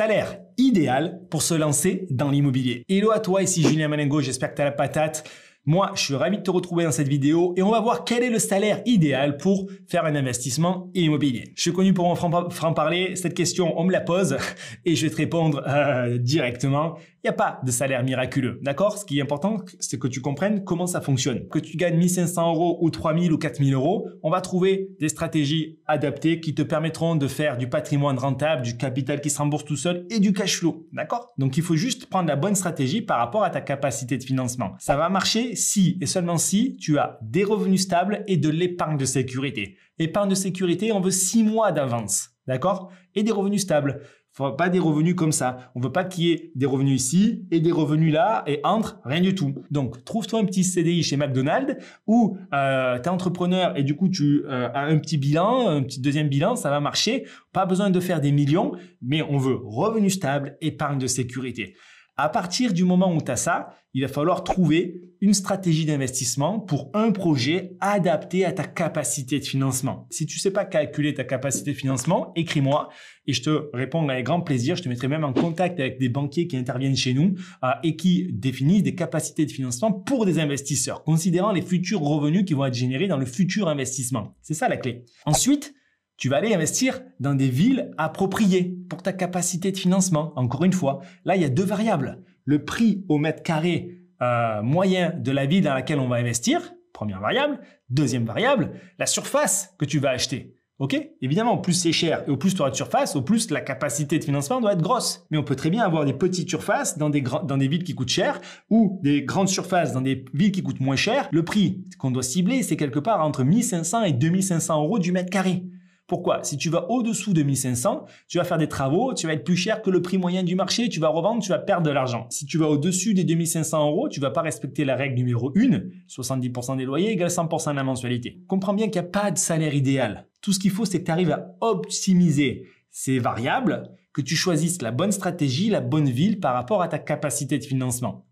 salaire idéal pour se lancer dans l'immobilier. Hello à toi, ici Julien Malengo, j'espère que tu as la patate. Moi, je suis ravi de te retrouver dans cette vidéo et on va voir quel est le salaire idéal pour faire un investissement immobilier. Je suis connu pour mon franc-parler, cette question, on me la pose et je vais te répondre euh, directement. Il n'y a pas de salaire miraculeux, d'accord Ce qui est important, c'est que tu comprennes comment ça fonctionne. Que tu gagnes 1500 euros ou 3000 ou 4000 euros, on va trouver des stratégies adaptées qui te permettront de faire du patrimoine rentable, du capital qui se rembourse tout seul et du cash flow, d'accord Donc, il faut juste prendre la bonne stratégie par rapport à ta capacité de financement. Ça va marcher si et seulement si tu as des revenus stables et de l'épargne de sécurité. Épargne de sécurité, on veut six mois d'avance, d'accord Et des revenus stables. Faut pas des revenus comme ça. On veut pas qu'il y ait des revenus ici et des revenus là et entre, rien du tout. Donc, trouve-toi un petit CDI chez McDonald's ou euh, tu es entrepreneur et du coup, tu euh, as un petit bilan, un petit deuxième bilan, ça va marcher. Pas besoin de faire des millions, mais on veut revenus stables, épargne de sécurité. À partir du moment où tu as ça, il va falloir trouver une stratégie d'investissement pour un projet adapté à ta capacité de financement. Si tu ne sais pas calculer ta capacité de financement, écris-moi et je te réponds avec grand plaisir. Je te mettrai même en contact avec des banquiers qui interviennent chez nous euh, et qui définissent des capacités de financement pour des investisseurs, considérant les futurs revenus qui vont être générés dans le futur investissement. C'est ça la clé. Ensuite, tu vas aller investir dans des villes appropriées pour ta capacité de financement. Encore une fois, là, il y a deux variables. Le prix au mètre carré euh, moyen de la ville dans laquelle on va investir, première variable. Deuxième variable, la surface que tu vas acheter. Ok Évidemment, plus c'est cher et au plus tu auras de surface, au plus la capacité de financement doit être grosse. Mais on peut très bien avoir des petites surfaces dans des, dans des villes qui coûtent cher ou des grandes surfaces dans des villes qui coûtent moins cher. Le prix qu'on doit cibler, c'est quelque part entre 1500 et 2500 euros du mètre carré. Pourquoi Si tu vas au-dessous de 1500, tu vas faire des travaux, tu vas être plus cher que le prix moyen du marché, tu vas revendre, tu vas perdre de l'argent. Si tu vas au-dessus des 2500 euros, tu vas pas respecter la règle numéro 1, 70% des loyers égale 100% de la mensualité. Comprends bien qu'il n'y a pas de salaire idéal. Tout ce qu'il faut, c'est que tu arrives à optimiser ces variables, que tu choisisses la bonne stratégie, la bonne ville par rapport à ta capacité de financement.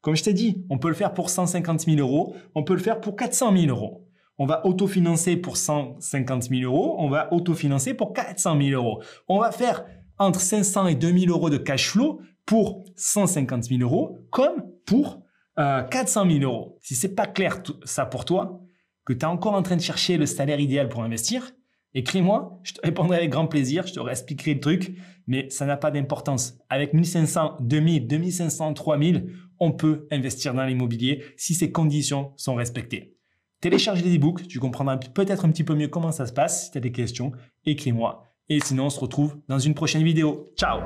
Comme je t'ai dit, on peut le faire pour 150 000 euros, on peut le faire pour 400 000 euros. On va autofinancer pour 150 000 euros, on va autofinancer pour 400 000 euros. On va faire entre 500 et 2000 euros de cash flow pour 150 000 euros comme pour 400 euh, 000 euros. Si c'est pas clair ça pour toi, que tu es encore en train de chercher le salaire idéal pour investir, écris-moi, je te répondrai avec grand plaisir, je te réexpliquerai le truc, mais ça n'a pas d'importance. Avec 1500, 2000, 2500, 3000, on peut investir dans l'immobilier si ces conditions sont respectées. Télécharge les e-books, tu comprendras peut-être un petit peu mieux comment ça se passe. Si tu as des questions, écris-moi. Et sinon, on se retrouve dans une prochaine vidéo. Ciao